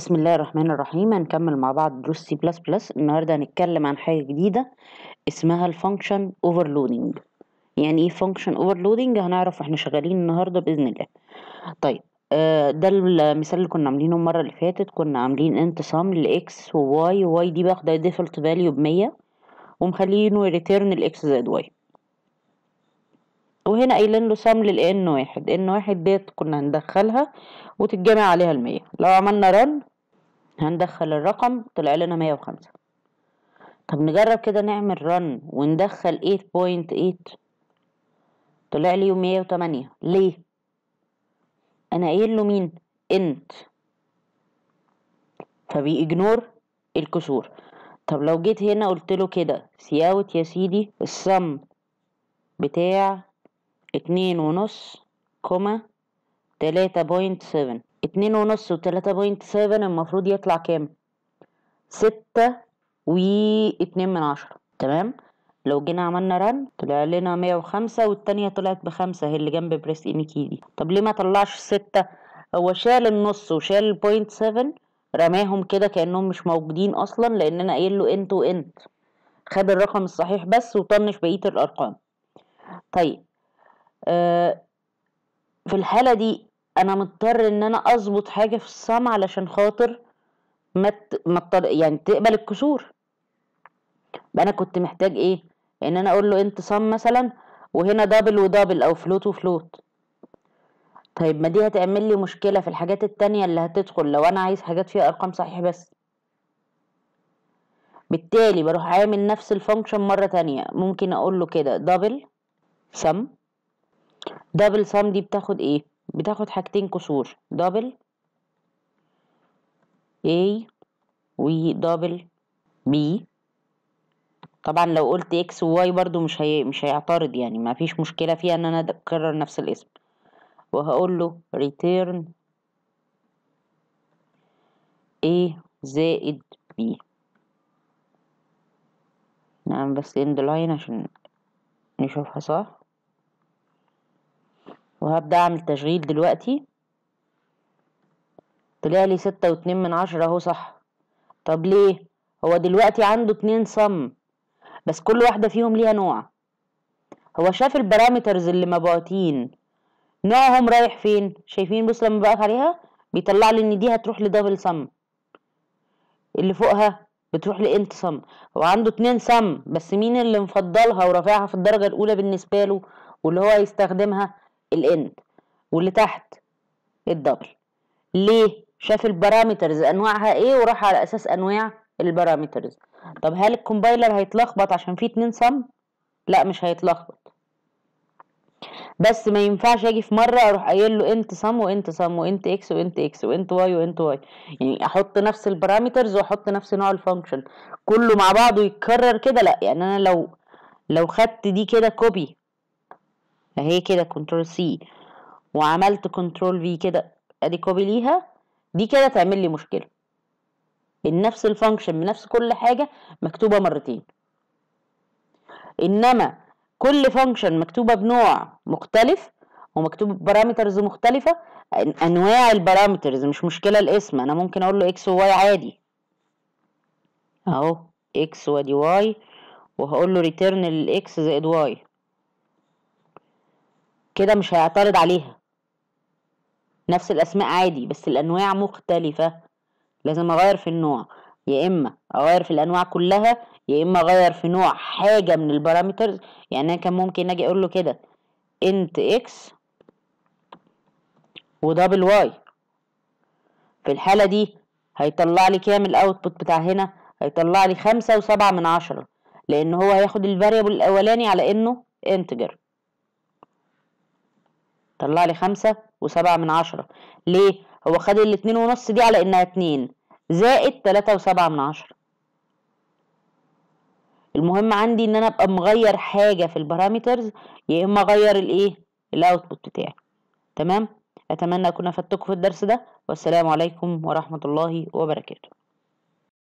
بسم الله الرحمن الرحيم هنكمل مع بعض دروس سي بلس بلس النهارده هنتكلم عن حاجه جديده اسمها الفانكشن اوفرلودنج يعني ايه فانكشن اوفرلودنج هنعرف واحنا شغالين النهارده باذن الله طيب آه، ده المثال اللي كنا عاملينه المره اللي فاتت كنا عاملين انت صام لاكس وواي وواي دي باخده ديفولت فاليو ب 100 ومخلينه ريتيرن الاكس زائد واي وهنا قايلين له صمل ل n واحد n واحد ديت كنا هندخلها وتتجمع عليها المية لو عملنا رن هندخل الرقم طلع لنا مية وخمسة طب نجرب كده نعمل رن وندخل 8.8 طلع لي مية وتمانية ليه انا قايل له مين انت فبيجنور الكسور طب لو جيت هنا قلت له كده سياوت يا سيدي السم بتاع اتنين ونص كوما تلاتة بوينت سبعة اتنين ونص وتلاتة بوينت سبعة المفروض يطلع كام ستة واتنين من عشرة تمام لو جينا عملنا رن طلع لنا مية وخمسة والتانية طلعت بخمسة هي اللي جنب بريس انيكي دي طب ليه ما طلعش ستة هو شال النص وشال البوينت سفن رماهم كده كأنهم مش موجودين أصلا لأن أنا قايل له انت وانت خد الرقم الصحيح بس وطنش بقية الأرقام طيب آه، في الحالة دي انا مضطر ان انا اظبط حاجة في الصنع علشان خاطر ما يعني تقبل الكسور انا كنت محتاج ايه ان انا اقول له انت صم مثلا وهنا دابل ودابل او فلوت وفلوت طيب ما دي هتعمل لي مشكله في الحاجات التانية اللي هتدخل لو انا عايز حاجات فيها ارقام صحيح بس بالتالي بروح عامل نفس الفانكشن مره تانية ممكن اقول له كده دبل سم دبل صم دي بتاخد ايه بتاخد حاجتين كسور دبل A و دبل B طبعا لو قلت اكس Y برضو مش هي... مش هيعترض يعني ما فيش مشكلة فيها ان انا اكرر نفس الاسم وهقول له return A زائد B نعم بس end line عشان نشوفها صح وهبدأ أعمل تشغيل دلوقتي طلع لي ستة واتنين من عشرة اهو صح طب ليه هو دلوقتي عنده اتنين صم بس كل واحدة فيهم ليها نوع هو شاف البارامترز اللي مبعوتين نوعهم رايح فين شايفين بص لما بقف عليها بيطلع لي ان دي هتروح لدبل صم اللي فوقها بتروح لانت صم هو عنده اتنين صم بس مين اللي مفضلها ورافعها في الدرجة الاولى بالنسبة له واللي هو هيستخدمها الاند واللي تحت الدبل ليه شاف البارامترز انواعها ايه وراح على اساس انواع البارامترز طب هل الكومبايلر هيتلخبط عشان فيه اتنين سم لا مش هيتلخبط بس ما ينفعش اجي في مره اروح قايل له انت سم وانت سم وانت اكس وانت اكس وانت واي وانت واي يعني احط نفس البارامترز واحط نفس نوع الفانكشن كله مع بعضه يتكرر كده لا يعني انا لو لو خدت دي كده كوبي فهي كده كنترول سي وعملت كنترول في كده ادي كوبي ليها دي كده تعمل لي مشكله نفس الفانكشن بنفس كل حاجه مكتوبه مرتين انما كل فانكشن مكتوبه بنوع مختلف ومكتوب ببارامترز مختلفه انواع البارامترز مش مشكله الاسم انا ممكن اقول له اكس وواي عادي اهو اكس وادي واي وهقول له ريتيرن الاكس زائد واي كده مش هيعترض عليها نفس الأسماء عادي بس الأنواع مختلفة لازم أغير في النوع يا إما أغير في الأنواع كلها يا إما أغير في نوع حاجة من البارامترز يعني أنا كان ممكن أجي أقول له كده انت إكس ودبل واي في الحالة دي هيطلع لي كام الاوتبوت بتاع هنا هيطلع لي خمسة وسبعة من عشرة لان هو هياخد الفاريبل الاولاني على انه انتجر طلع لي خمسة وسبعة من عشرة ليه هو خد الاتنين ونص دي على انها اتنين زائد تلاتة وسبعة من عشرة المهم عندي ان انا ابقى مغير حاجة في البارامترز يا اما اغير الايه الاوتبوت بتاعي تمام اتمنى اكون افدتكم في الدرس ده والسلام عليكم ورحمة الله وبركاته